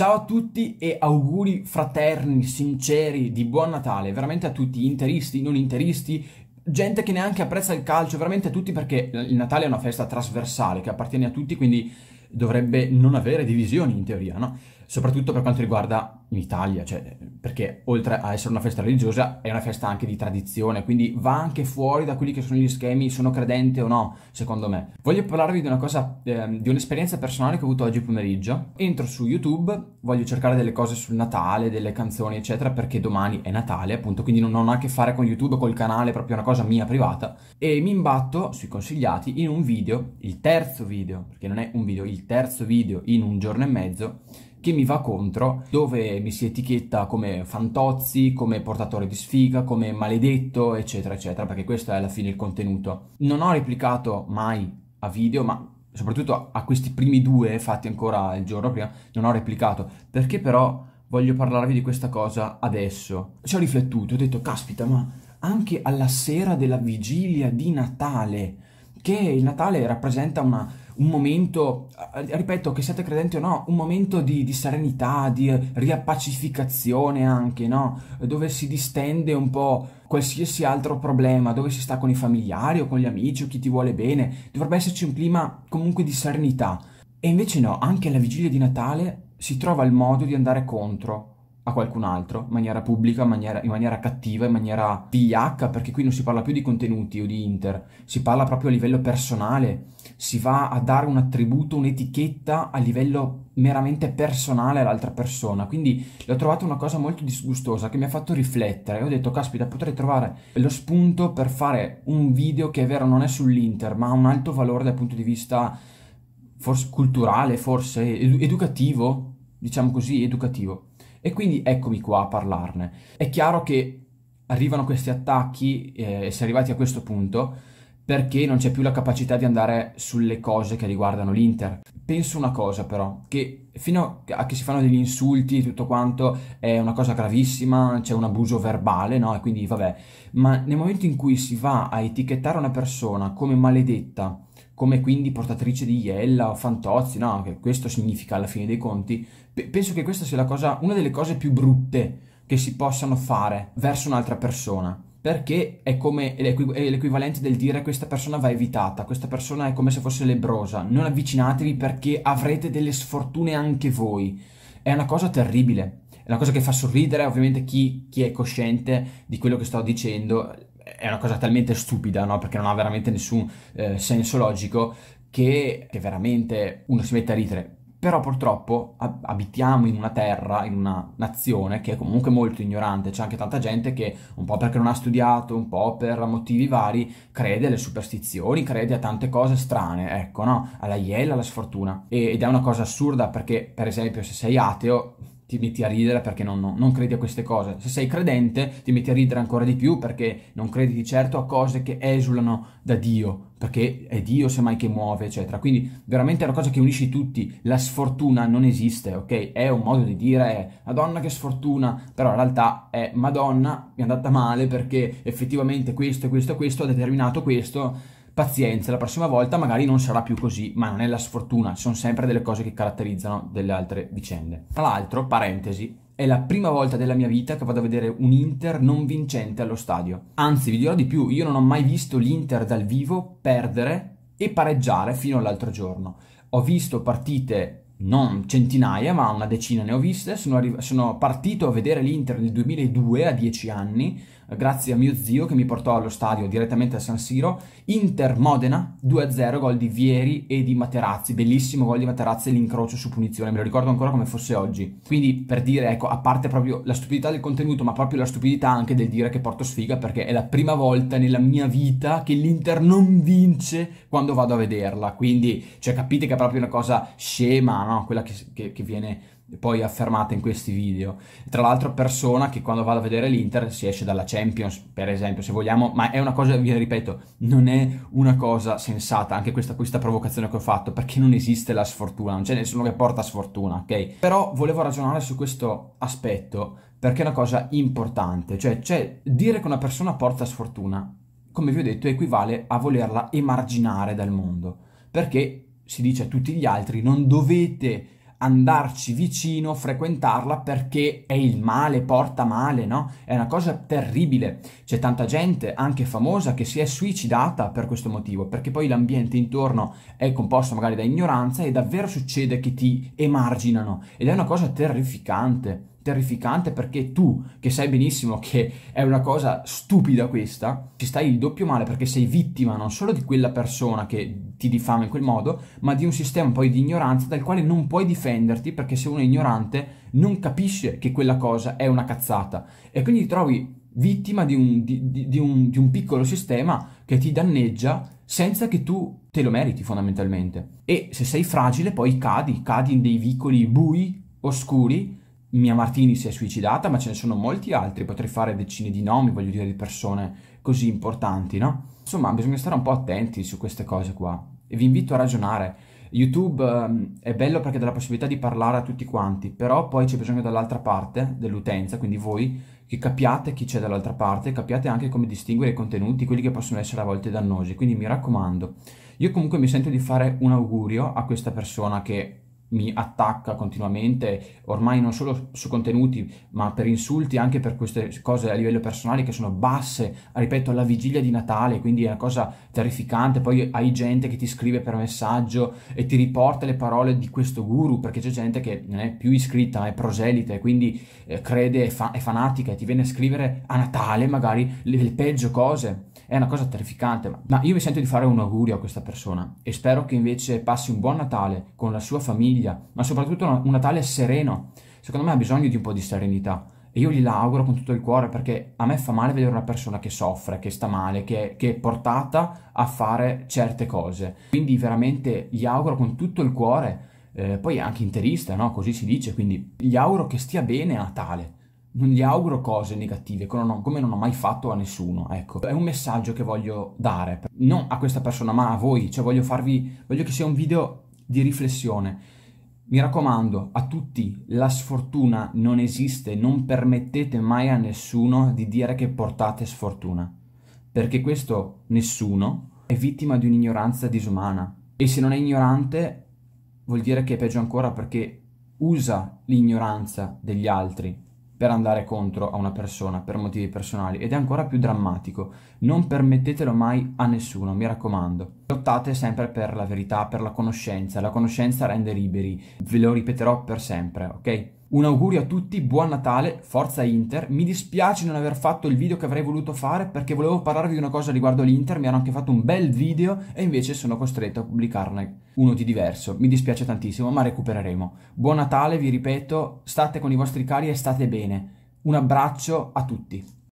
Ciao a tutti e auguri fraterni, sinceri, di buon Natale, veramente a tutti, interisti, non interisti, gente che neanche apprezza il calcio, veramente a tutti perché il Natale è una festa trasversale che appartiene a tutti, quindi dovrebbe non avere divisioni in teoria, no? Soprattutto per quanto riguarda in Italia, cioè, perché oltre a essere una festa religiosa è una festa anche di tradizione, quindi va anche fuori da quelli che sono gli schemi, sono credente o no, secondo me. Voglio parlarvi di una cosa, eh, di un'esperienza personale che ho avuto oggi pomeriggio. Entro su YouTube, voglio cercare delle cose sul Natale, delle canzoni, eccetera, perché domani è Natale, appunto, quindi non ho a che fare con YouTube, col canale, è proprio una cosa mia privata, e mi imbatto sui consigliati in un video, il terzo video, perché non è un video, il terzo video in un giorno e mezzo, che mi va contro, dove mi si etichetta come fantozzi, come portatore di sfiga, come maledetto, eccetera, eccetera, perché questo è alla fine il contenuto. Non ho replicato mai a video, ma soprattutto a questi primi due fatti ancora il giorno prima, non ho replicato, perché però voglio parlarvi di questa cosa adesso. Ci ho riflettuto, ho detto, caspita, ma anche alla sera della vigilia di Natale, che il Natale rappresenta una un momento, eh, ripeto, che siate credenti o no, un momento di, di serenità, di riappacificazione anche, no? Dove si distende un po' qualsiasi altro problema, dove si sta con i familiari o con gli amici o chi ti vuole bene, dovrebbe esserci un clima comunque di serenità. E invece no, anche alla vigilia di Natale si trova il modo di andare contro a qualcun altro, in maniera pubblica, in maniera, in maniera cattiva, in maniera vigliacca, perché qui non si parla più di contenuti o di inter, si parla proprio a livello personale, si va a dare un attributo, un'etichetta a livello meramente personale all'altra persona. Quindi l'ho trovata una cosa molto disgustosa che mi ha fatto riflettere. Ho detto, caspita, potrei trovare lo spunto per fare un video che è vero non è sull'inter, ma ha un alto valore dal punto di vista forse culturale, forse ed- educativo, diciamo così, educativo. E quindi eccomi qua a parlarne. È chiaro che arrivano questi attacchi eh, e si è arrivati a questo punto perché non c'è più la capacità di andare sulle cose che riguardano l'Inter. Penso una cosa però, che fino a che si fanno degli insulti e tutto quanto è una cosa gravissima, c'è un abuso verbale, no? E quindi vabbè, ma nel momento in cui si va a etichettare una persona come maledetta, come quindi portatrice di iella o fantozzi, no? Che questo significa alla fine dei conti, penso che questa sia la cosa, una delle cose più brutte che si possano fare verso un'altra persona. Perché è come l'equivalente del dire questa persona va evitata, questa persona è come se fosse lebrosa, non avvicinatevi perché avrete delle sfortune anche voi. È una cosa terribile, è una cosa che fa sorridere ovviamente chi, chi è cosciente di quello che sto dicendo, è una cosa talmente stupida, no? perché non ha veramente nessun eh, senso logico, che, che veramente uno si mette a ridere però purtroppo abitiamo in una terra, in una nazione che è comunque molto ignorante, c'è anche tanta gente che un po' perché non ha studiato, un po' per motivi vari, crede alle superstizioni, crede a tante cose strane, ecco, no? Alla iela, alla sfortuna. ed è una cosa assurda perché, per esempio, se sei ateo, ti metti a ridere perché non, non, non, credi a queste cose. Se sei credente, ti metti a ridere ancora di più perché non credi di certo a cose che esulano da Dio, perché è Dio semmai che muove, eccetera. Quindi veramente è una cosa che unisci tutti. La sfortuna non esiste, ok? È un modo di dire, è Madonna che sfortuna, però in realtà è Madonna, mi è andata male perché effettivamente questo, questo, e questo ha determinato questo pazienza, la prossima volta magari non sarà più così, ma non è la sfortuna, sono sempre delle cose che caratterizzano delle altre vicende. Tra l'altro, parentesi, è la prima volta della mia vita che vado a vedere un Inter non vincente allo stadio. Anzi, vi dirò di più, io non ho mai visto l'Inter dal vivo perdere e pareggiare fino all'altro giorno. Ho visto partite non centinaia, ma una decina ne ho viste. Sono, arri- sono, partito a vedere l'Inter nel 2002 a dieci anni, eh, grazie a mio zio che mi portò allo stadio direttamente a San Siro. Inter Modena 2-0, gol di Vieri e di Materazzi. Bellissimo gol di Materazzi e l'incrocio su punizione, me lo ricordo ancora come fosse oggi. Quindi per dire, ecco, a parte proprio la stupidità del contenuto, ma proprio la stupidità anche del dire che porto sfiga perché è la prima volta nella mia vita che l'Inter non vince quando vado a vederla. Quindi, cioè, capite che è proprio una cosa scema, no? quella che, che, che, viene poi affermata in questi video. Tra l'altro persona che quando vado a vedere l'Inter si esce dalla Champions, per esempio, se vogliamo, ma è una cosa, vi ripeto, non è una cosa sensata, anche questa, questa provocazione che ho fatto, perché non esiste la sfortuna, non c'è nessuno che porta sfortuna, ok? Però volevo ragionare su questo aspetto, perché è una cosa importante, cioè, cioè dire che una persona porta sfortuna, come vi ho detto, equivale a volerla emarginare dal mondo, perché si dice a tutti gli altri, non dovete andarci vicino, frequentarla perché è il male, porta male, no? È una cosa terribile. C'è tanta gente, anche famosa, che si è suicidata per questo motivo, perché poi l'ambiente intorno è composto magari da ignoranza e davvero succede che ti emarginano ed è una cosa terrificante terrificante perché tu, che sai benissimo che è una cosa stupida questa, ci stai il doppio male perché sei vittima non solo di quella persona che ti diffama in quel modo, ma di un sistema poi di ignoranza dal quale non puoi difenderti perché se uno è ignorante non capisce che quella cosa è una cazzata e quindi ti trovi vittima di un, di, di, un, di un piccolo sistema che ti danneggia senza che tu te lo meriti fondamentalmente. E se sei fragile poi cadi, cadi in dei vicoli bui, oscuri, mia Martini si è suicidata, ma ce ne sono molti altri, potrei fare decine di nomi, voglio dire, di persone così importanti, no? Insomma, bisogna stare un po' attenti su queste cose qua e vi invito a ragionare. YouTube um, è bello perché dà la possibilità di parlare a tutti quanti, però poi c'è bisogno dall'altra parte dell'utenza, quindi voi che capiate chi c'è dall'altra parte, capiate anche come distinguere i contenuti, quelli che possono essere a volte dannosi, quindi mi raccomando. Io comunque mi sento di fare un augurio a questa persona che mi attacca continuamente, ormai non solo su contenuti, ma per insulti, anche per queste cose a livello personale che sono basse, ripeto, alla vigilia di Natale, quindi è una cosa terrificante, poi hai gente che ti scrive per messaggio e ti riporta le parole di questo guru, perché c'è gente che non è più iscritta, è proselita e quindi eh, crede, è, fa- è fanatica e ti viene a scrivere a Natale magari le, le peggio cose è una cosa terrificante, ma, io mi sento di fare un augurio a questa persona e spero che invece passi un buon Natale con la sua famiglia, ma soprattutto un Natale sereno. Secondo me ha bisogno di un po' di serenità e io gliela auguro con tutto il cuore perché a me fa male vedere una persona che soffre, che sta male, che, che, è portata a fare certe cose. Quindi veramente gli auguro con tutto il cuore, eh, poi anche interista, no? così si dice, quindi gli auguro che stia bene a Natale non gli auguro cose negative, come non ho mai fatto a nessuno, ecco. È un messaggio che voglio dare, non a questa persona, ma a voi, cioè voglio farvi, voglio che sia un video di riflessione. Mi raccomando, a tutti, la sfortuna non esiste, non permettete mai a nessuno di dire che portate sfortuna, perché questo nessuno è vittima di un'ignoranza disumana e se non è ignorante vuol dire che è peggio ancora perché usa l'ignoranza degli altri per andare contro a una persona per motivi personali ed è ancora più drammatico. Non permettetelo mai a nessuno, mi raccomando. Lottate sempre per la verità, per la conoscenza. La conoscenza rende liberi. Ve lo ripeterò per sempre, ok? Un augurio a tutti, buon Natale, forza Inter. Mi dispiace non aver fatto il video che avrei voluto fare perché volevo parlarvi di una cosa riguardo l'Inter, mi hanno anche fatto un bel video e invece sono costretto a pubblicarne uno di diverso. Mi dispiace tantissimo, ma recupereremo. Buon Natale, vi ripeto, state con i vostri cari e state bene. Un abbraccio a tutti.